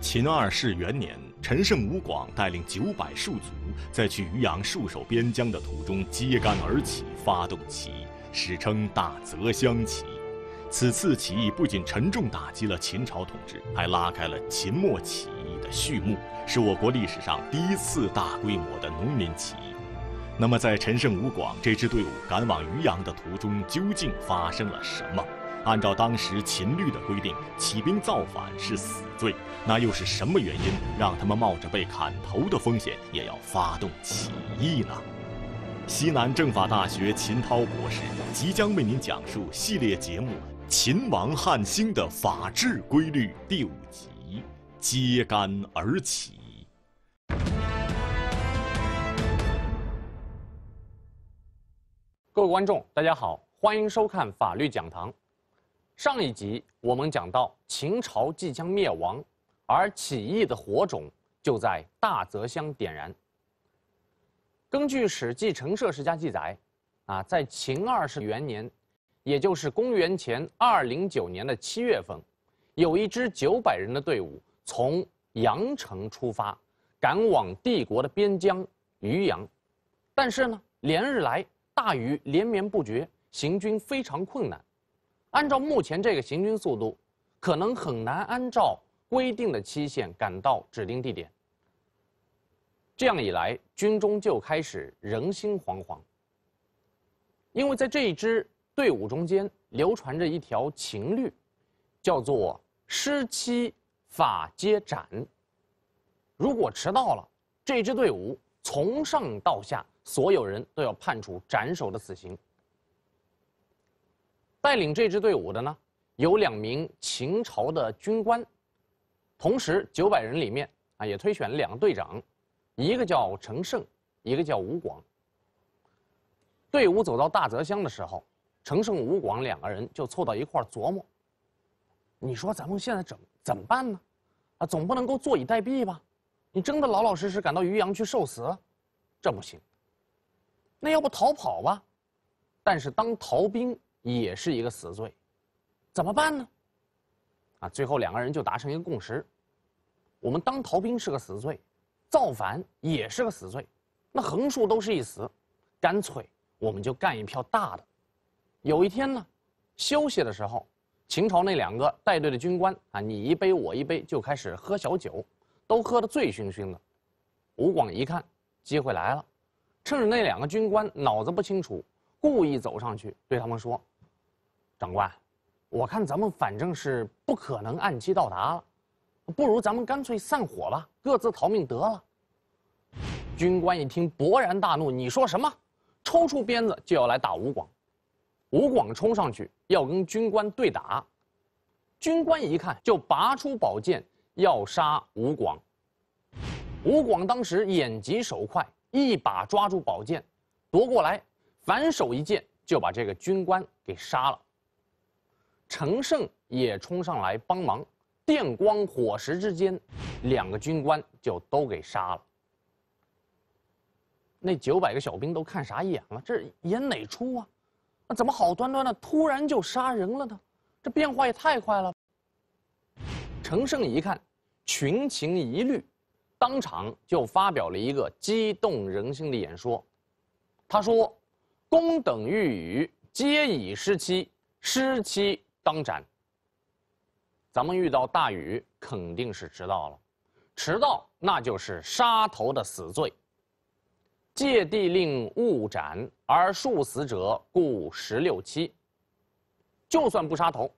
秦二世元年，陈胜吴广带领九百戍卒，在去渔阳戍守边疆的途中，揭竿而起，发动起义，史称大泽乡起义。此次起义不仅沉重打击了秦朝统治，还拉开了秦末起义的序幕，是我国历史上第一次大规模的农民起义。那么，在陈胜吴广这支队伍赶往渔阳的途中，究竟发生了什么？按照当时秦律的规定，起兵造反是死罪。那又是什么原因让他们冒着被砍头的风险也要发动起义呢？西南政法大学秦涛博士即将为您讲述系列节目《秦王汉兴的法治规律》第五集《揭竿而起》。各位观众，大家好，欢迎收看法律讲堂。上一集我们讲到秦朝即将灭亡，而起义的火种就在大泽乡点燃。根据《史记·陈涉世家》记载，啊，在秦二世元年，也就是公元前二零九年的七月份，有一支九百人的队伍从阳城出发，赶往帝国的边疆渔阳，但是呢，连日来大雨连绵不绝，行军非常困难。按照目前这个行军速度，可能很难按照规定的期限赶到指定地点。这样一来，军中就开始人心惶惶。因为在这一支队伍中间流传着一条情律，叫做“失期，法皆斩”。如果迟到了，这支队伍从上到下所有人都要判处斩首的死刑。带领这支队伍的呢，有两名秦朝的军官，同时九百人里面啊，也推选了两个队长，一个叫程胜，一个叫吴广。队伍走到大泽乡的时候，程胜吴广两个人就凑到一块琢磨。你说咱们现在整怎么办呢？啊，总不能够坐以待毙吧？你真的老老实实赶到渔阳去受死，这不行。那要不逃跑吧？但是当逃兵。也是一个死罪，怎么办呢？啊，最后两个人就达成一个共识：我们当逃兵是个死罪，造反也是个死罪，那横竖都是一死，干脆我们就干一票大的。有一天呢，休息的时候，秦朝那两个带队的军官啊，你一杯我一杯就开始喝小酒，都喝得醉醺醺的。吴广一看，机会来了，趁着那两个军官脑子不清楚，故意走上去对他们说。长官，我看咱们反正是不可能按期到达了，不如咱们干脆散伙吧，各自逃命得了。军官一听，勃然大怒：“你说什么？”抽出鞭子就要来打吴广。吴广冲上去要跟军官对打，军官一看就拔出宝剑要杀吴广。吴广当时眼疾手快，一把抓住宝剑，夺过来，反手一剑就把这个军官给杀了。程胜也冲上来帮忙，电光火石之间，两个军官就都给杀了。那九百个小兵都看傻眼了，这演哪出啊？那怎么好端端的突然就杀人了呢？这变化也太快了。程胜一看，群情疑虑，当场就发表了一个激动人心的演说。他说：“公等于雨，皆已失期，失期。”当斩。咱们遇到大雨，肯定是迟到了，迟到那就是杀头的死罪。借地令勿斩，而数死者故十六七。就算不杀头，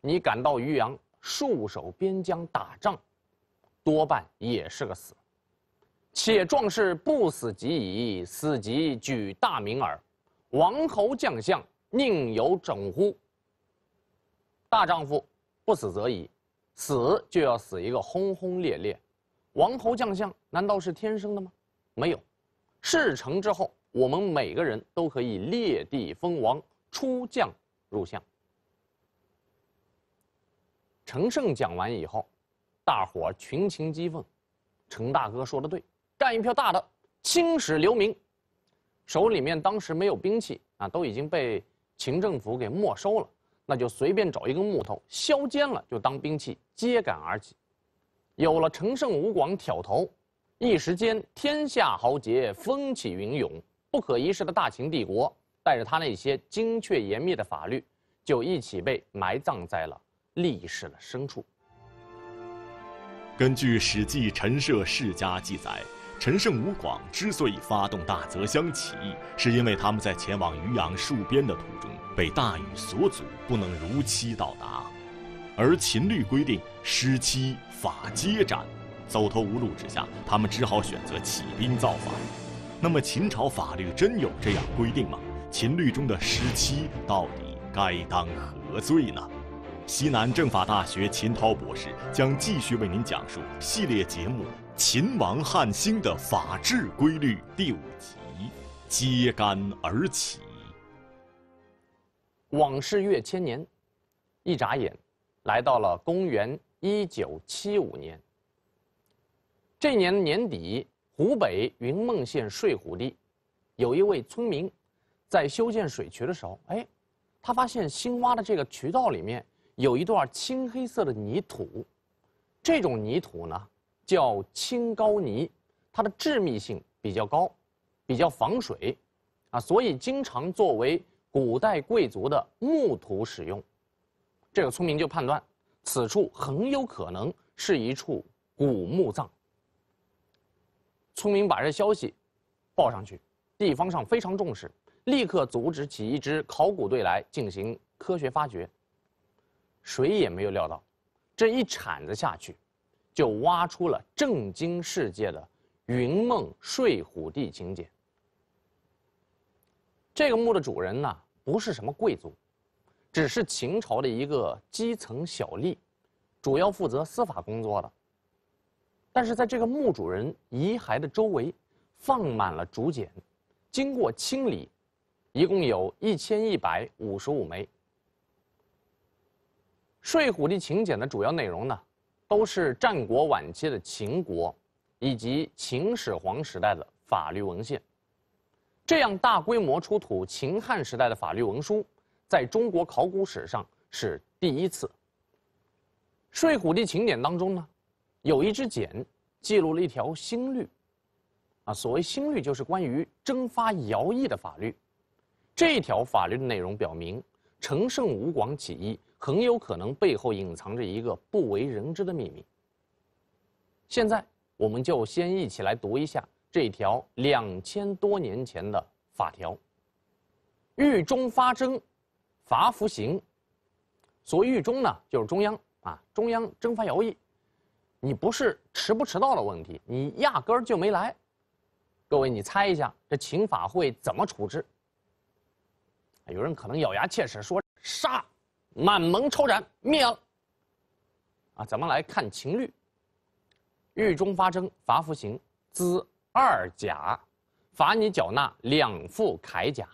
你赶到渔阳戍守边疆打仗，多半也是个死。且壮士不死即已，死即举大名耳。王侯将相宁有种乎？大丈夫，不死则已，死就要死一个轰轰烈烈。王侯将相难道是天生的吗？没有。事成之后，我们每个人都可以列地封王、出将入相。程胜讲完以后，大伙群情激奋。程大哥说的对，干一票大的，青史留名。手里面当时没有兵器啊，都已经被秦政府给没收了。那就随便找一根木头削尖了就当兵器，揭竿而起。有了陈胜吴广挑头，一时间天下豪杰风起云涌，不可一世的大秦帝国带着他那些精确严密的法律，就一起被埋葬在了历史的深处。根据《史记·陈涉世家》记载。陈胜吴广之所以发动大泽乡起义，是因为他们在前往渔阳戍边的途中被大雨所阻，不能如期到达，而秦律规定失期，法皆斩。走投无路之下，他们只好选择起兵造反。那么，秦朝法律真有这样规定吗？秦律中的失期到底该当何罪呢？西南政法大学秦涛博士将继续为您讲述系列节目《秦王汉兴的法治规律》第五集《揭竿而起》。往事越千年，一眨眼，来到了公元一九七五年。这年年底，湖北云梦县睡虎地，有一位村民，在修建水渠的时候，哎，他发现新挖的这个渠道里面。有一段青黑色的泥土，这种泥土呢叫青膏泥，它的致密性比较高，比较防水，啊，所以经常作为古代贵族的墓土使用。这个村民就判断，此处很有可能是一处古墓葬。村民把这消息报上去，地方上非常重视，立刻组织起一支考古队来进行科学发掘。谁也没有料到，这一铲子下去，就挖出了震惊世界的云梦睡虎地秦简。这个墓的主人呢，不是什么贵族，只是秦朝的一个基层小吏，主要负责司法工作的。但是在这个墓主人遗骸的周围，放满了竹简，经过清理，一共有一千一百五十五枚。睡虎地秦简的主要内容呢，都是战国晚期的秦国，以及秦始皇时代的法律文献。这样大规模出土秦汉时代的法律文书，在中国考古史上是第一次。睡虎地秦简当中呢，有一支简记录了一条新律，啊，所谓新律就是关于征发徭役的法律。这条法律的内容表明，陈胜吴广起义。很有可能背后隐藏着一个不为人知的秘密。现在，我们就先一起来读一下这条两千多年前的法条：狱中发征，罚服刑。所谓狱中呢，就是中央啊，中央征发徭役，你不是迟不迟到的问题，你压根儿就没来。各位，你猜一下，这秦法会怎么处置？有人可能咬牙切齿说：“杀！”满门抄斩，灭了。啊，咱们来看秦律。狱中发征，罚服刑，资二甲，罚你缴纳两副铠甲。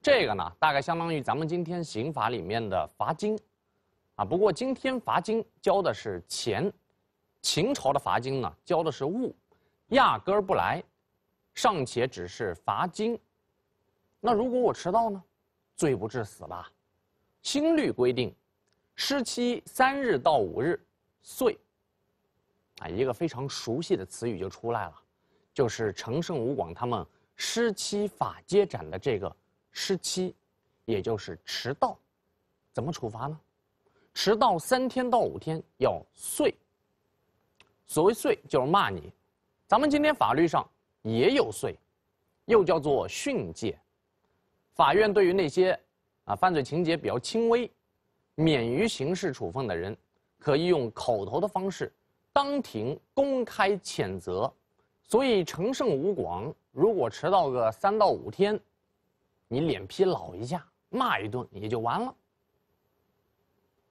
这个呢，大概相当于咱们今天刑法里面的罚金。啊，不过今天罚金交的是钱，秦朝的罚金呢，交的是物，压根儿不来，尚且只是罚金。那如果我迟到呢？罪不至死吧。新律规定，失期三日到五日，岁。啊，一个非常熟悉的词语就出来了，就是陈胜吴广他们失期法皆斩的这个失期，也就是迟到，怎么处罚呢？迟到三天到五天要碎。所谓碎就是骂你，咱们今天法律上也有碎，又叫做训诫，法院对于那些。啊，犯罪情节比较轻微，免于刑事处分的人，可以用口头的方式，当庭公开谴责。所以，程胜吴广如果迟到个三到五天，你脸皮老一下，骂一顿也就完了。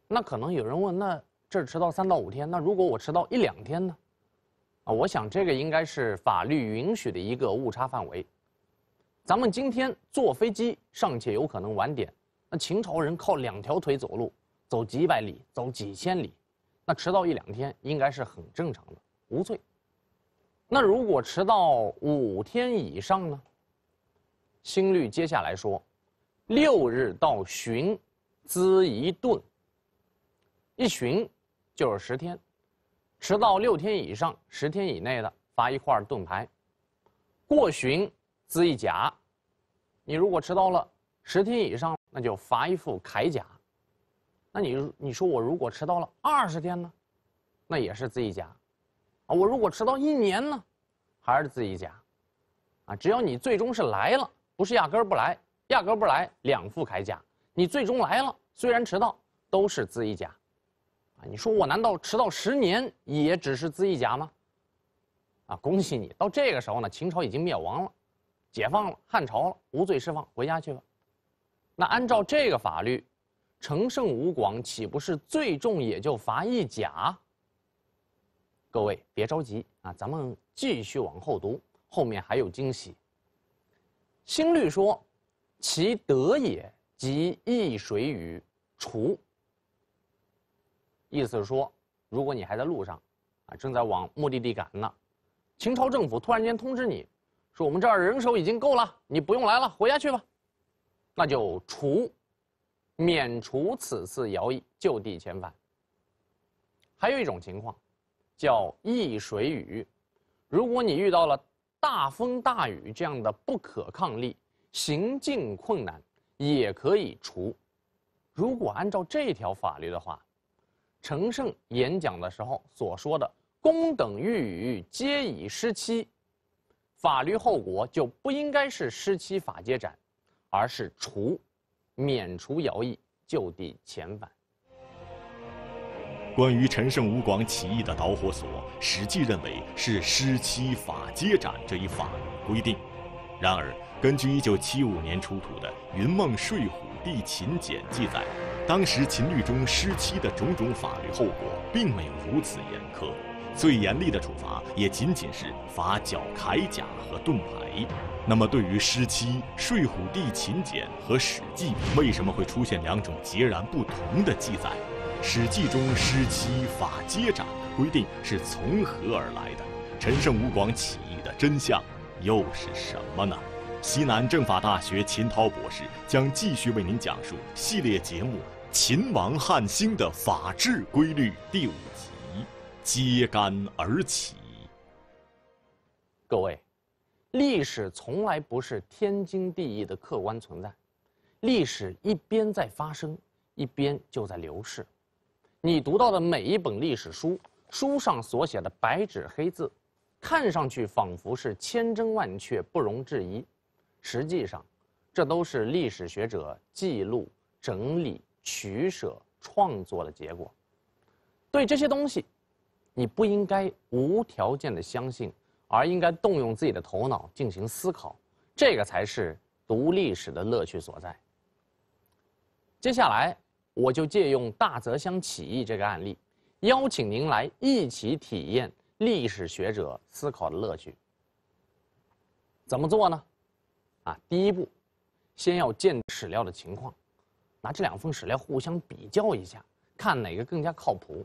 那可能有人问，那这迟到三到五天，那如果我迟到一两天呢？啊，我想这个应该是法律允许的一个误差范围。咱们今天坐飞机尚且有可能晚点。那秦朝人靠两条腿走路，走几百里，走几千里，那迟到一两天应该是很正常的，无罪。那如果迟到五天以上呢？新律接下来说，六日到旬，资一顿。一旬就是十天，迟到六天以上，十天以内的罚一块盾牌。过旬资一甲，你如果迟到了十天以上。那就罚一副铠甲，那你你说我如果迟到了二十天呢，那也是自己甲，啊，我如果迟到一年呢，还是自己甲，啊，只要你最终是来了，不是压根儿不来，压根儿不来两副铠甲，你最终来了，虽然迟到，都是自己甲，啊，你说我难道迟到十年也只是自己甲吗？啊，恭喜你，到这个时候呢，秦朝已经灭亡了，解放了汉朝了，无罪释放，回家去吧。那按照这个法律，成胜吴广岂不是最重也就罚一甲？各位别着急啊，咱们继续往后读，后面还有惊喜。新律说，其德也即易水与除，意思是说，如果你还在路上，啊，正在往目的地赶呢，秦朝政府突然间通知你，说我们这儿人手已经够了，你不用来了，回家去吧。那就除，免除此次徭役，就地遣返。还有一种情况，叫易水雨，如果你遇到了大风大雨这样的不可抗力，行进困难，也可以除。如果按照这条法律的话，陈胜演讲的时候所说的“公等遇雨，皆以失期”，法律后果就不应该是失期法皆斩。而是除，免除徭役，就地遣返。关于陈胜吴广起义的导火索，史记认为是失期法皆斩这一法律规定。然而，根据一九七五年出土的云梦睡虎地秦简记载，当时秦律中失期的种种法律后果，并没有如此严苛。最严厉的处罚也仅仅是罚缴铠甲和盾牌。那么，对于失期，睡虎地秦简和《史记》为什么会出现两种截然不同的记载？《史记》中失期，法皆斩规定是从何而来的？陈胜吴广起义的真相又是什么呢？西南政法大学秦涛博士将继续为您讲述系列节目《秦王汉兴的法治规律》第五。揭竿而起。各位，历史从来不是天经地义的客观存在，历史一边在发生，一边就在流逝。你读到的每一本历史书，书上所写的白纸黑字，看上去仿佛是千真万确、不容置疑，实际上，这都是历史学者记录、整理、取舍、创作的结果。对这些东西。你不应该无条件的相信，而应该动用自己的头脑进行思考，这个才是读历史的乐趣所在。接下来，我就借用大泽乡起义这个案例，邀请您来一起体验历史学者思考的乐趣。怎么做呢？啊，第一步，先要见史料的情况，拿这两份史料互相比较一下，看哪个更加靠谱。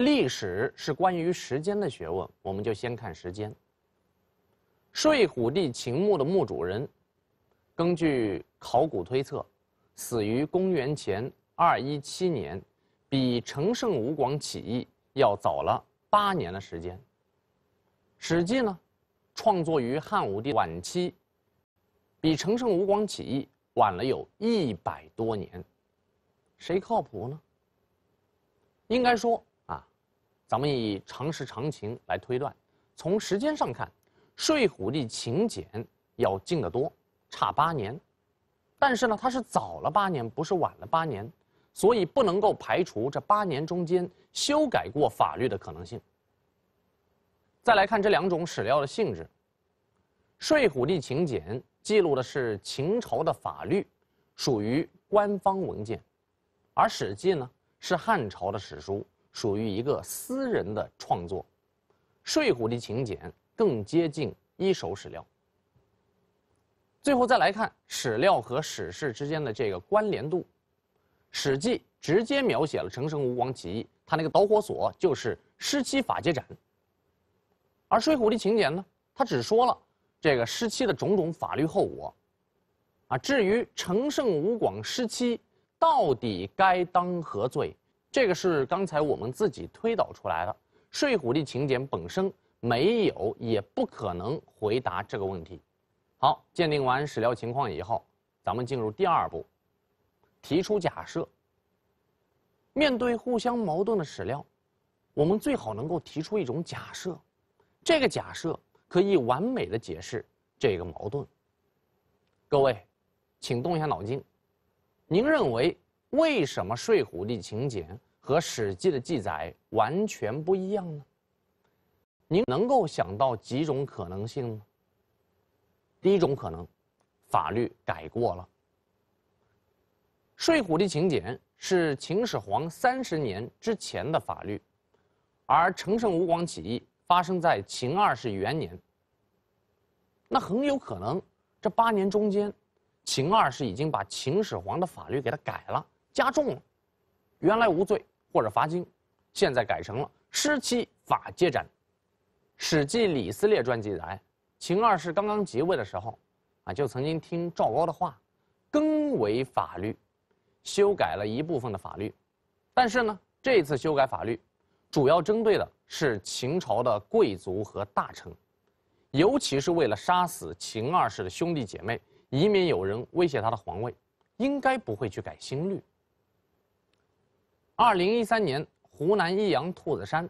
历史是关于时间的学问，我们就先看时间。睡虎地秦墓的墓主人，根据考古推测，死于公元前二一七年，比陈胜吴广起义要早了八年的时间。《史记》呢，创作于汉武帝晚期，比陈胜吴广起义晚了有一百多年，谁靠谱呢？应该说。咱们以常识、常情来推断，从时间上看，睡虎地秦简要近得多，差八年，但是呢，它是早了八年，不是晚了八年，所以不能够排除这八年中间修改过法律的可能性。再来看这两种史料的性质，睡虎地秦简记录的是秦朝的法律，属于官方文件，而《史记》呢是汉朝的史书。属于一个私人的创作，《睡虎地秦简》更接近一手史料。最后再来看史料和史事之间的这个关联度，《史记》直接描写了陈胜吴广起义，它那个导火索就是失期法界斩。而《睡虎地秦简》呢，它只说了这个失期的种种法律后果，啊，至于陈胜吴广失期到底该当何罪？这个是刚才我们自己推导出来的。睡虎地请柬本身没有也不可能回答这个问题。好，鉴定完史料情况以后，咱们进入第二步，提出假设。面对互相矛盾的史料，我们最好能够提出一种假设，这个假设可以完美的解释这个矛盾。各位，请动一下脑筋，您认为？为什么睡虎地秦简和《史记》的记载完全不一样呢？您能够想到几种可能性吗？第一种可能，法律改过了。睡虎地秦简是秦始皇三十年之前的法律，而陈胜吴广起义发生在秦二世元年。那很有可能，这八年中间，秦二世已经把秦始皇的法律给他改了。加重了，原来无罪或者罚金，现在改成了失期法皆斩。《史记·李斯列传》记载，秦二世刚刚即位的时候，啊，就曾经听赵高的话，更为法律，修改了一部分的法律。但是呢，这次修改法律，主要针对的是秦朝的贵族和大臣，尤其是为了杀死秦二世的兄弟姐妹，以免有人威胁他的皇位，应该不会去改新律。二零一三年，湖南益阳兔子山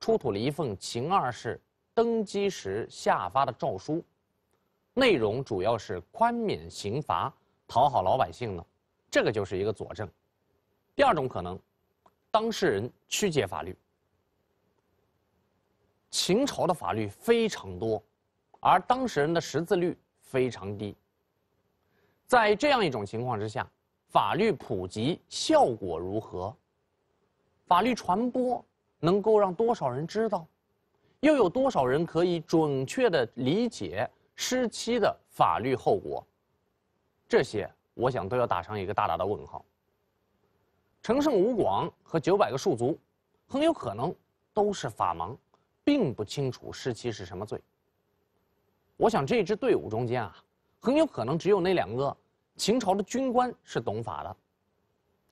出土了一份秦二世登基时下发的诏书，内容主要是宽免刑罚，讨好老百姓呢，这个就是一个佐证。第二种可能，当事人曲解法律。秦朝的法律非常多，而当事人的识字率非常低，在这样一种情况之下，法律普及效果如何？法律传播能够让多少人知道，又有多少人可以准确地理解失期的法律后果？这些我想都要打上一个大大的问号。程胜、吴广和九百个戍卒，很有可能都是法盲，并不清楚失期是什么罪。我想这支队伍中间啊，很有可能只有那两个秦朝的军官是懂法的，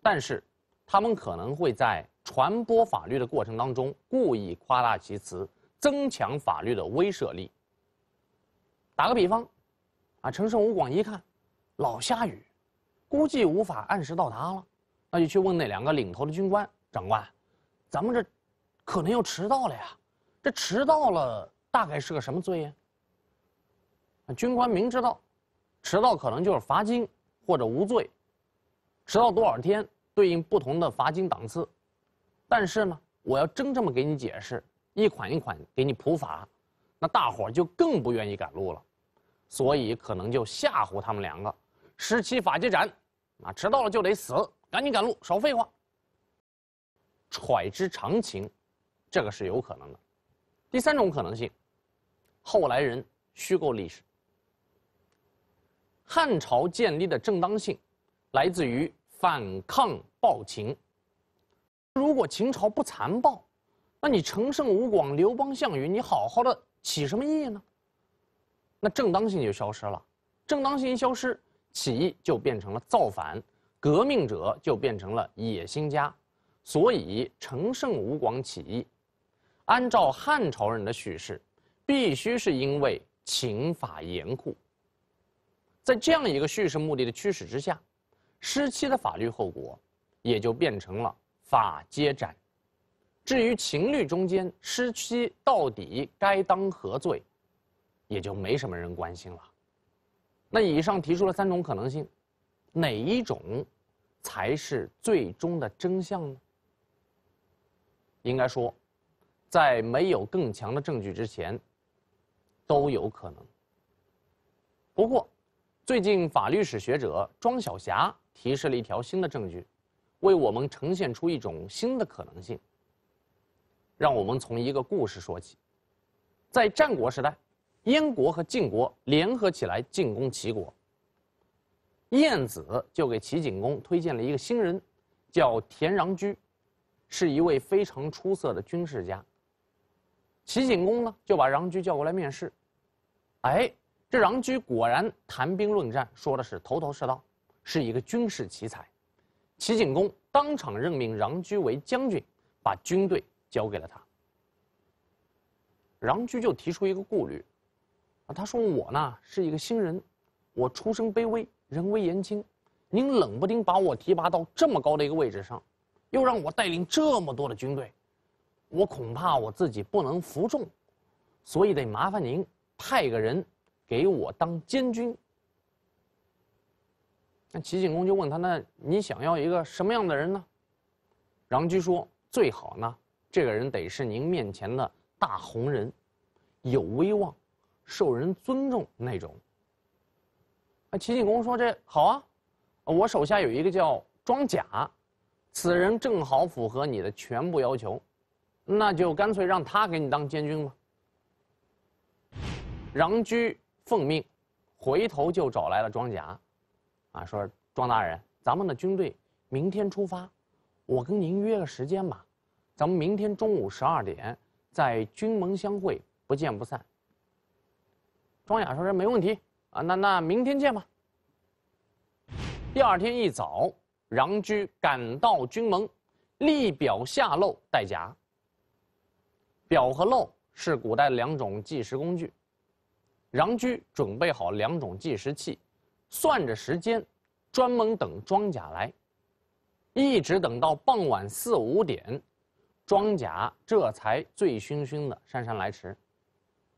但是，他们可能会在。传播法律的过程当中，故意夸大其词，增强法律的威慑力。打个比方，啊，陈胜吴广一看，老下雨，估计无法按时到达了，那就去问那两个领头的军官：“长官，咱们这可能要迟到了呀，这迟到了大概是个什么罪呀？”军官明知道，迟到可能就是罚金或者无罪，迟到多少天对应不同的罚金档次。但是呢，我要真这么给你解释，一款一款给你普法，那大伙儿就更不愿意赶路了，所以可能就吓唬他们两个，十七法戒斩，啊，迟到了就得死，赶紧赶路，少废话。揣之常情，这个是有可能的。第三种可能性，后来人虚构历史，汉朝建立的正当性，来自于反抗暴秦。如果秦朝不残暴，那你陈胜吴广、刘邦项羽，你好好的起什么义呢？那正当性就消失了。正当性一消失，起义就变成了造反，革命者就变成了野心家。所以陈胜吴广起义，按照汉朝人的叙事，必须是因为秦法严酷。在这样一个叙事目的的驱使之下，失期的法律后果也就变成了。法皆斩，至于情律中间，失妻到底该当何罪，也就没什么人关心了。那以上提出了三种可能性，哪一种才是最终的真相呢？应该说，在没有更强的证据之前，都有可能。不过，最近法律史学者庄晓霞提示了一条新的证据。为我们呈现出一种新的可能性。让我们从一个故事说起，在战国时代，燕国和晋国联合起来进攻齐国。晏子就给齐景公推荐了一个新人，叫田穰苴，是一位非常出色的军事家。齐景公呢，就把穰苴叫过来面试，哎，这穰苴果然谈兵论战，说的是头头是道，是一个军事奇才。齐景公当场任命穰苴为将军，把军队交给了他。穰苴就提出一个顾虑，啊，他说我呢是一个新人，我出身卑微，人微言轻，您冷不丁把我提拔到这么高的一个位置上，又让我带领这么多的军队，我恐怕我自己不能服众，所以得麻烦您派个人给我当监军。那齐景公就问他：“那你想要一个什么样的人呢？”穰苴说：“最好呢，这个人得是您面前的大红人，有威望，受人尊重那种。”啊，齐景公说：“这好啊，我手下有一个叫庄贾，此人正好符合你的全部要求，那就干脆让他给你当监军吧。”穰苴奉命，回头就找来了庄贾。啊，说庄大人，咱们的军队明天出发，我跟您约个时间吧，咱们明天中午十二点在军门相会，不见不散。庄雅说：“这没问题啊，那那明天见吧。”第二天一早，穰苴赶到军门，立表下漏带甲。表和漏是古代两种计时工具，穰苴准备好两种计时器。算着时间，专门等庄甲来，一直等到傍晚四五点，庄甲这才醉醺醺的姗姗来迟，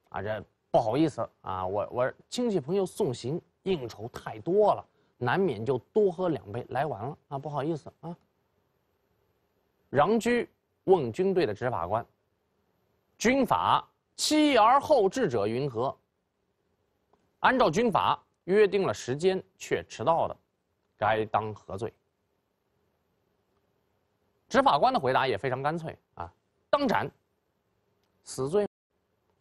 啊，这不好意思啊，我我亲戚朋友送行应酬太多了，难免就多喝两杯，来晚了啊，不好意思啊。穰苴问军队的执法官：“军法妻而后至者云何？”按照军法。约定了时间却迟到的，该当何罪？执法官的回答也非常干脆啊，当斩，死罪，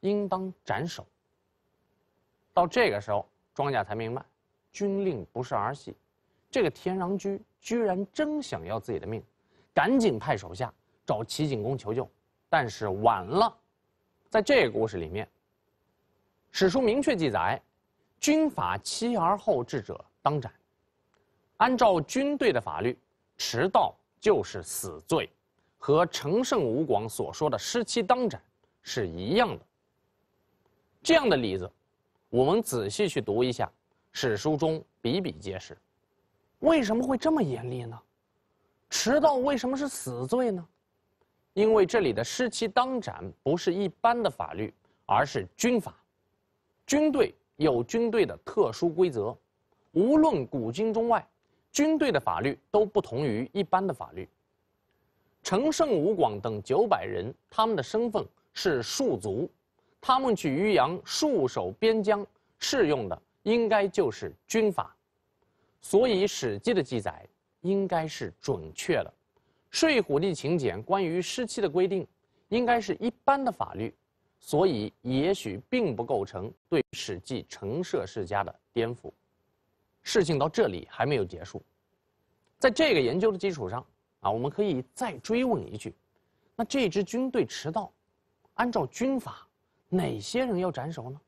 应当斩首。到这个时候，庄稼才明白，军令不是儿戏，这个田穰苴居然真想要自己的命，赶紧派手下找齐景公求救，但是晚了，在这个故事里面，史书明确记载。军法期而后至者当斩。按照军队的法律，迟到就是死罪，和陈胜吴广所说的失期当斩是一样的。这样的例子，我们仔细去读一下，史书中比比皆是。为什么会这么严厉呢？迟到为什么是死罪呢？因为这里的失期当斩不是一般的法律，而是军法，军队。有军队的特殊规则，无论古今中外，军队的法律都不同于一般的法律。陈胜、吴广等九百人，他们的身份是戍卒，他们去渔阳戍守边疆，适用的应该就是军法，所以《史记》的记载应该是准确的。睡虎地秦简关于失期的规定，应该是一般的法律。所以，也许并不构成对《史记》陈涉世家的颠覆。事情到这里还没有结束，在这个研究的基础上，啊，我们可以再追问一句：那这支军队迟到，按照军法，哪些人要斩首呢？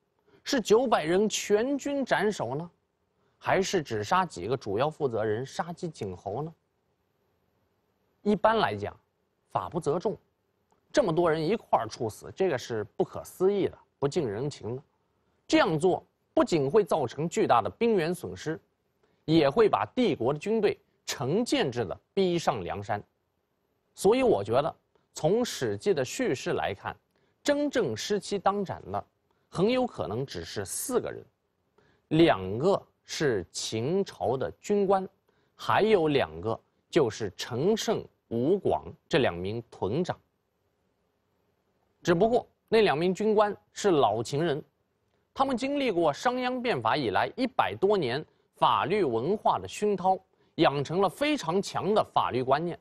是九百人全军斩首呢，还是只杀几个主要负责人，杀鸡儆猴呢？一般来讲，法不责众。这么多人一块儿处死，这个是不可思议的、不近人情的。这样做不仅会造成巨大的兵员损失，也会把帝国的军队成建制的逼上梁山。所以，我觉得从《史记》的叙事来看，真正失期当斩的，很有可能只是四个人，两个是秦朝的军官，还有两个就是陈胜、吴广这两名屯长。只不过那两名军官是老秦人，他们经历过商鞅变法以来一百多年法律文化的熏陶，养成了非常强的法律观念，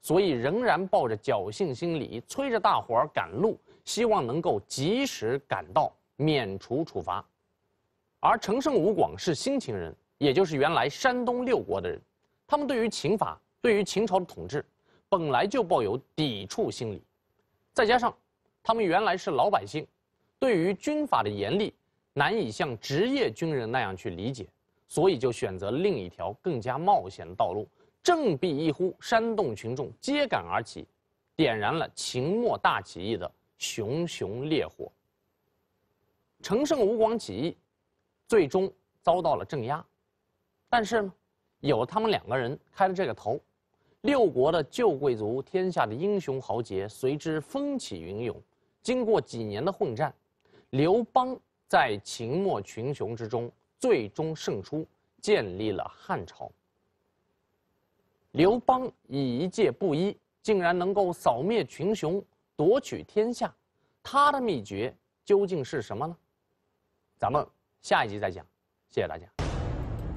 所以仍然抱着侥幸心理，催着大伙儿赶路，希望能够及时赶到，免除处罚。而程胜吴广是新秦人，也就是原来山东六国的人，他们对于秦法、对于秦朝的统治，本来就抱有抵触心理，再加上。他们原来是老百姓，对于军法的严厉，难以像职业军人那样去理解，所以就选择另一条更加冒险的道路，振臂一呼，煽动群众揭竿而起，点燃了秦末大起义的熊熊烈火。陈胜吴广起义，最终遭到了镇压，但是呢，有他们两个人开了这个头，六国的旧贵族，天下的英雄豪杰随之风起云涌。经过几年的混战，刘邦在秦末群雄之中最终胜出，建立了汉朝。刘邦以一介布衣，竟然能够扫灭群雄，夺取天下，他的秘诀究竟是什么呢？咱们下一集再讲。谢谢大家。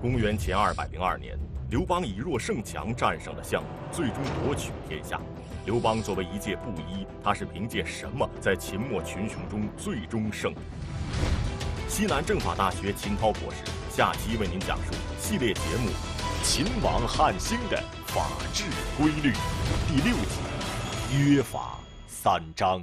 公元前二百零二年，刘邦以弱胜强，战胜了项羽，最终夺取天下。刘邦作为一介布衣，他是凭借什么在秦末群雄中最终胜利？西南政法大学秦涛博士下期为您讲述系列节目《秦王汉兴的法治规律》第六集《约法三章》。